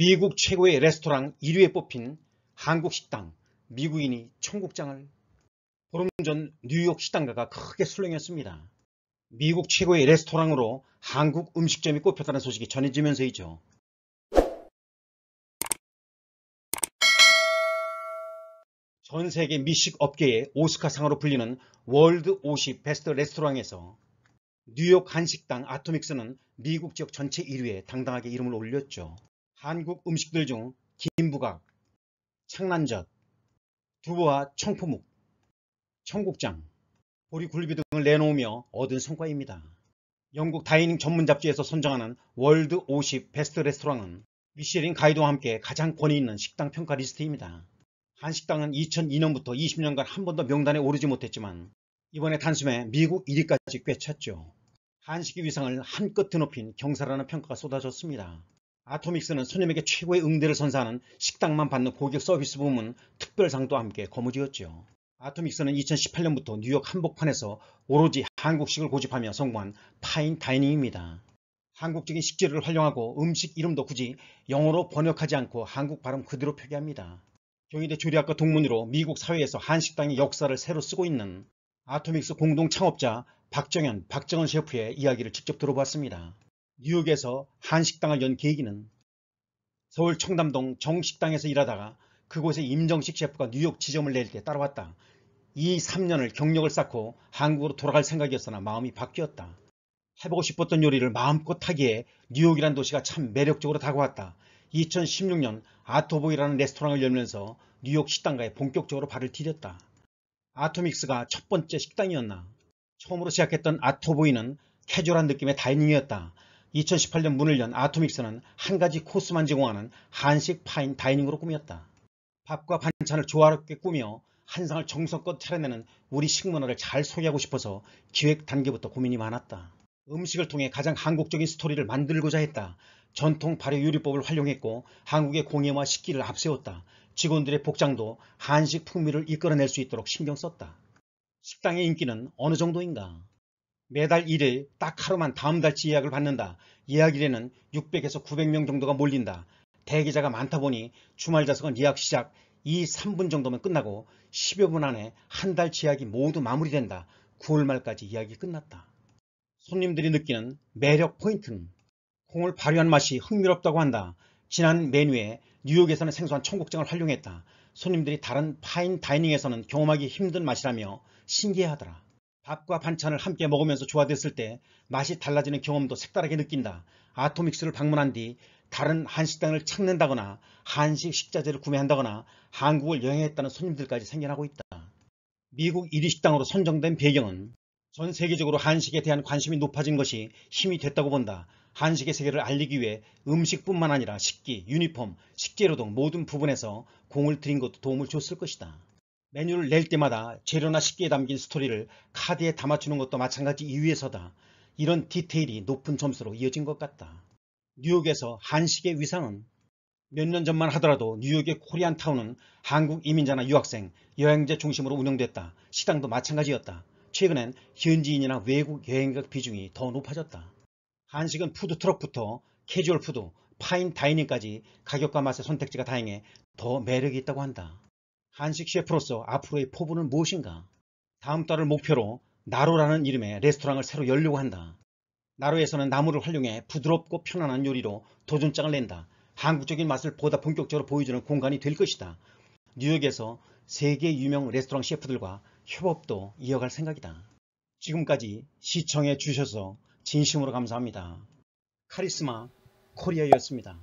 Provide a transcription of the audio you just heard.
미국 최고의 레스토랑 1위에 뽑힌 한국 식당 미국인이 청국장을 보름 전 뉴욕 식당가가 크게 술렁였습니다. 미국 최고의 레스토랑으로 한국 음식점이 꼽혔다는 소식이 전해지면서이죠. 전 세계 미식 업계의 오스카상으로 불리는 월드 50 베스트 레스토랑에서 뉴욕 한식당 아토믹스는 미국 지역 전체 1위에 당당하게 이름을 올렸죠. 한국 음식들 중 김부각, 창란젓, 두부와 청포묵, 청국장, 보리굴비 등을 내놓으며 얻은 성과입니다. 영국 다이닝 전문 잡지에서 선정하는 월드 50 베스트 레스토랑은 미쉐린 가이드와 함께 가장 권위 있는 식당 평가 리스트입니다. 한식당은 2002년부터 20년간 한 번도 명단에 오르지 못했지만 이번에 단숨에 미국 1위까지 꿰찼죠. 한식의 위상을 한껏 드높인 경사라는 평가가 쏟아졌습니다. 아토믹스는 손님에게 최고의 응대를 선사하는 식당만 받는 고객 서비스 부문 특별상도 함께 거머쥐었죠. 아토믹스는 2018년부터 뉴욕 한복판에서 오로지 한국식을 고집하며 성공한 파인 다이닝입니다. 한국적인 식재료를 활용하고 음식 이름도 굳이 영어로 번역하지 않고 한국 발음 그대로 표기합니다. 경희대 조리학과 동문으로 미국 사회에서 한식당의 역사를 새로 쓰고 있는 아토믹스 공동 창업자 박정현, 박정은 셰프의 이야기를 직접 들어보았습니다. 뉴욕에서 한식당을 연 계기는 서울 청담동 정식당에서 일하다가 그곳에 임정식 셰프가 뉴욕 지점을 낼 때 따라왔다. 이 3년을 경력을 쌓고 한국으로 돌아갈 생각이었으나 마음이 바뀌었다. 해보고 싶었던 요리를 마음껏 하기에 뉴욕이란 도시가 참 매력적으로 다가왔다. 2016년 아토보이라는 레스토랑을 열면서 뉴욕 식당가에 본격적으로 발을 디뎠다. 아토믹스가 첫 번째 식당이었나. 처음으로 시작했던 아토보이는 캐주얼한 느낌의 다이닝이었다. 2018년 문을 연 아토믹스는 한 가지 코스만 제공하는 한식 파인 다이닝으로 꾸몄다. 밥과 반찬을 조화롭게 꾸며 한상을 정성껏 차려내는 우리 식문화를 잘 소개하고 싶어서 기획 단계부터 고민이 많았다. 음식을 통해 가장 한국적인 스토리를 만들고자 했다. 전통 발효 요리법을 활용했고 한국의 공예와 식기를 앞세웠다. 직원들의 복장도 한식 풍미를 이끌어낼 수 있도록 신경 썼다. 식당의 인기는 어느 정도인가? 매달 1일 딱 하루만 다음 달치 예약을 받는다. 예약일에는 600에서 900명 정도가 몰린다. 대기자가 많다 보니 주말 좌석은 예약 시작 2, 3분 정도면 끝나고 10여 분 안에 한 달치 예약이 모두 마무리된다. 9월 말까지 예약이 끝났다. 손님들이 느끼는 매력 포인트는 콩을 발효한 맛이 흥미롭다고 한다. 지난 메뉴에 뉴욕에서는 생소한 청국장을 활용했다. 손님들이 다른 파인 다이닝에서는 경험하기 힘든 맛이라며 신기해하더라. 밥과 반찬을 함께 먹으면서 조화됐을 때 맛이 달라지는 경험도 색다르게 느낀다. 아토믹스를 방문한 뒤 다른 한식당을 찾는다거나 한식 식자재를 구매한다거나 한국을 여행했다는 손님들까지 생겨나고 있다. 미국 1위 식당으로 선정된 배경은 전 세계적으로 한식에 대한 관심이 높아진 것이 힘이 됐다고 본다. 한식의 세계를 알리기 위해 음식뿐만 아니라 식기, 유니폼, 식재료 등 모든 부분에서 공을 들인 것도 도움을 줬을 것이다. 메뉴를 낼 때마다 재료나 식기에 담긴 스토리를 카드에 담아주는 것도 마찬가지 이유에서다. 이런 디테일이 높은 점수로 이어진 것 같다. 뉴욕에서 한식의 위상은 몇 년 전만 하더라도 뉴욕의 코리안타운은 한국 이민자나 유학생, 여행자 중심으로 운영됐다. 식당도 마찬가지였다. 최근엔 현지인이나 외국 여행객 비중이 더 높아졌다. 한식은 푸드트럭부터 캐주얼 푸드, 파인 다이닝까지 가격과 맛의 선택지가 다양해 더 매력이 있다고 한다. 한식 셰프로서 앞으로의 포부는 무엇인가? 다음 달을 목표로 나로라는 이름의 레스토랑을 새로 열려고 한다. 나로에서는 나무를 활용해 부드럽고 편안한 요리로 도전장을 낸다. 한국적인 맛을 보다 본격적으로 보여주는 공간이 될 것이다. 뉴욕에서 세계 유명 레스토랑 셰프들과 협업도 이어갈 생각이다. 지금까지 시청해 주셔서 진심으로 감사합니다. 카리스마 코리아였습니다.